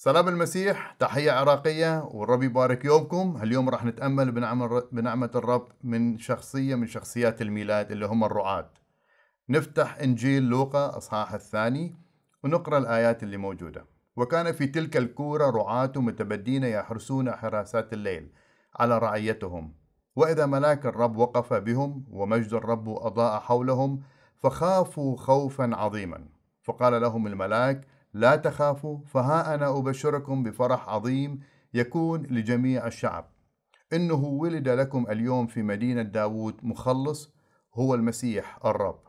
سلام المسيح تحية عراقية والرب يبارك يومكم اليوم راح نتأمل بنعمة الرب من شخصية من شخصيات الميلاد اللي هم الرعاة نفتح إنجيل لوقا أصحاح الثاني ونقرأ الآيات اللي موجودة وكان في تلك الكورة رعاة متبدين يحرسون حراسات الليل على رعيتهم وإذا ملاك الرب وقف بهم ومجد الرب أضاء حولهم فخافوا خوفا عظيما فقال لهم الملاك لا تخافوا فها أنا أبشركم بفرح عظيم يكون لجميع الشعب إنه ولد لكم اليوم في مدينة داوود مخلص هو المسيح الرب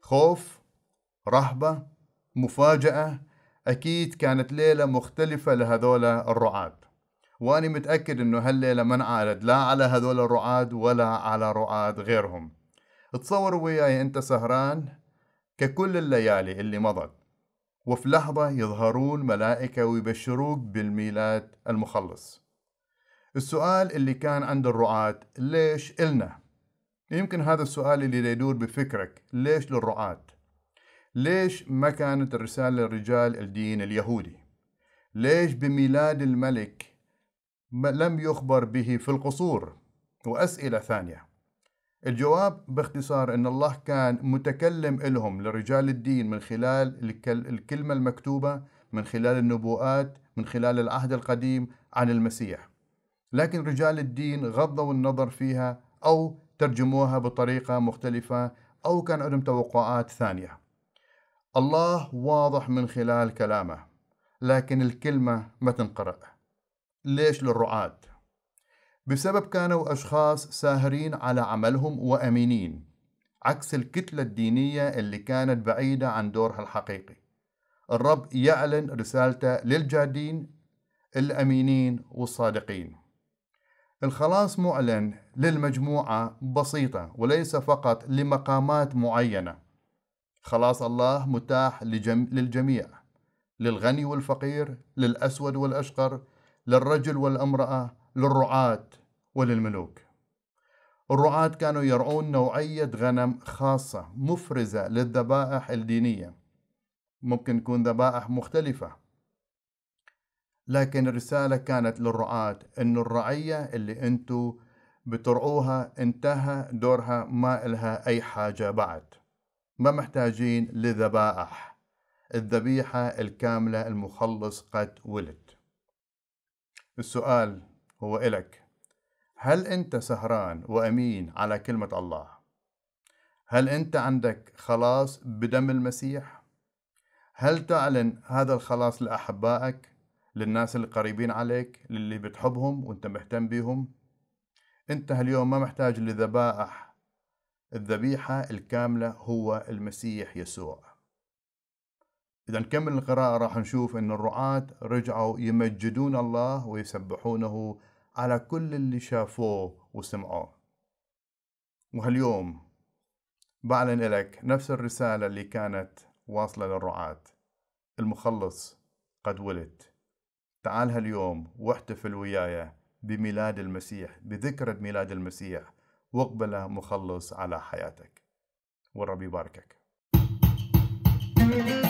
خوف رهبة مفاجأة أكيد كانت ليلة مختلفة لهذول الرعاة وأنا متأكد أنه هالليلة ما انعرض لا على هذول الرعاة ولا على رعاة غيرهم تصور وياي أنت سهران ككل الليالي اللي مضت وفي لحظة يظهرون ملائكة ويبشروك بالميلاد المخلص السؤال اللي كان عند الرعاة ليش إلنا؟ يمكن هذا السؤال اللي يدور بفكرك ليش للرعاة؟ ليش ما كانت الرسالة لرجال الدين اليهودي؟ ليش بميلاد الملك لم يخبر به في القصور؟ وأسئلة ثانية الجواب باختصار أن الله كان متكلم إلهم لرجال الدين من خلال الكلمة المكتوبة من خلال النبوءات من خلال العهد القديم عن المسيح لكن رجال الدين غضوا النظر فيها أو ترجموها بطريقة مختلفة أو كان عندهم توقعات ثانية الله واضح من خلال كلامه لكن الكلمة ما تنقرأ ليش للرعاة بسبب كانوا أشخاص ساهرين على عملهم وأمينين عكس الكتلة الدينية اللي كانت بعيدة عن دورها الحقيقي الرب يعلن رسالته للجادين الأمينين والصادقين الخلاص معلن للمجموعة بسيطة وليس فقط لمقامات معينة خلاص الله متاح لجم... للجميع للغني والفقير للأسود والأشقر للرجل والامرأة للرعاة وللملوك الرعاة كانوا يرعون نوعية غنم خاصة مفرزة للذبائح الدينية ممكن تكون ذبائح مختلفة لكن الرسالة كانت للرعاة أن الرعية اللي أنتوا بترعوها انتهى دورها ما إلها أي حاجة بعد ما محتاجين لذبائح الذبيحة الكاملة المخلص قد ولد السؤال هو إلك هل أنت سهران وأمين على كلمة الله؟ هل أنت عندك خلاص بدم المسيح؟ هل تعلن هذا الخلاص لأحبائك؟ للناس القريبين عليك للي بتحبهم وانت مهتم بيهم انت هاليوم ما محتاج لذبائح الذبيحة الكاملة هو المسيح يسوع إذا نكمل القراءة راح نشوف أن الرعاة رجعوا يمجدون الله ويسبحونه على كل اللي شافوه وسمعوه وهاليوم بعلن لك نفس الرسالة اللي كانت واصلة للرعاة المخلص قد ولد تعال هاليوم واحتفل وياي بميلاد المسيح بذكرى ميلاد المسيح واقبله مخلص على حياتك والرب يباركك thank you